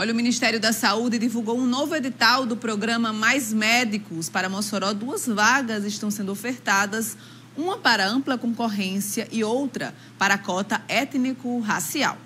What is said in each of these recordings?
Olha, o Ministério da Saúde divulgou um novo edital do programa Mais Médicos. Para Mossoró, duas vagas estão sendo ofertadas, uma para ampla concorrência e outra para a cota étnico-racial.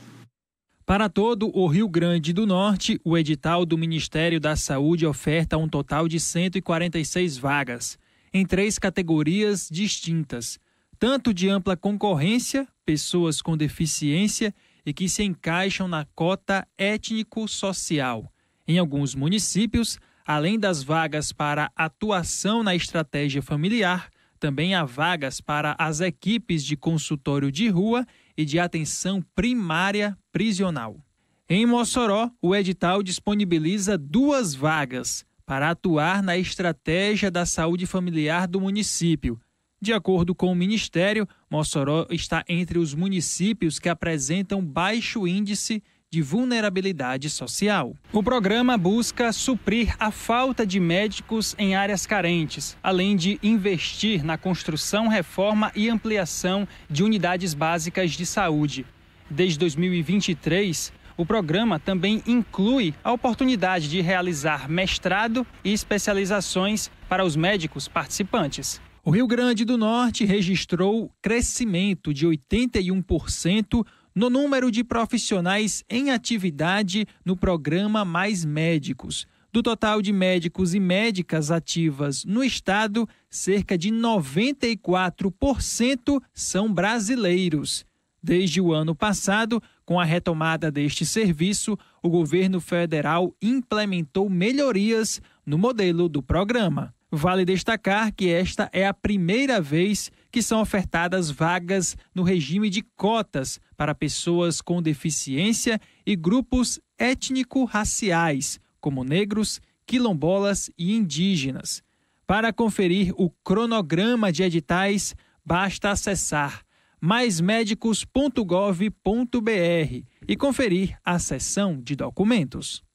Para todo o Rio Grande do Norte, o edital do Ministério da Saúde oferta um total de 146 vagas, em três categorias distintas: tanto de ampla concorrência, pessoas com deficiência e que se encaixam na cota étnico-social. Em alguns municípios, além das vagas para atuação na estratégia familiar, também há vagas para as equipes de consultório de rua e de atenção primária prisional. Em Mossoró, o edital disponibiliza duas vagas para atuar na estratégia da saúde familiar do município, de acordo com o Ministério, Mossoró está entre os municípios que apresentam baixo índice de vulnerabilidade social. O programa busca suprir a falta de médicos em áreas carentes, além de investir na construção, reforma e ampliação de unidades básicas de saúde. Desde 2023, o programa também inclui a oportunidade de realizar mestrado e especializações para os médicos participantes. O Rio Grande do Norte registrou crescimento de 81% no número de profissionais em atividade no programa Mais Médicos. Do total de médicos e médicas ativas no estado, cerca de 94% são brasileiros. Desde o ano passado, com a retomada deste serviço, o governo federal implementou melhorias no modelo do programa. Vale destacar que esta é a primeira vez que são ofertadas vagas no regime de cotas para pessoas com deficiência e grupos étnico-raciais, como negros, quilombolas e indígenas. Para conferir o cronograma de editais, basta acessar maismedicos.gov.br e conferir a seção de documentos.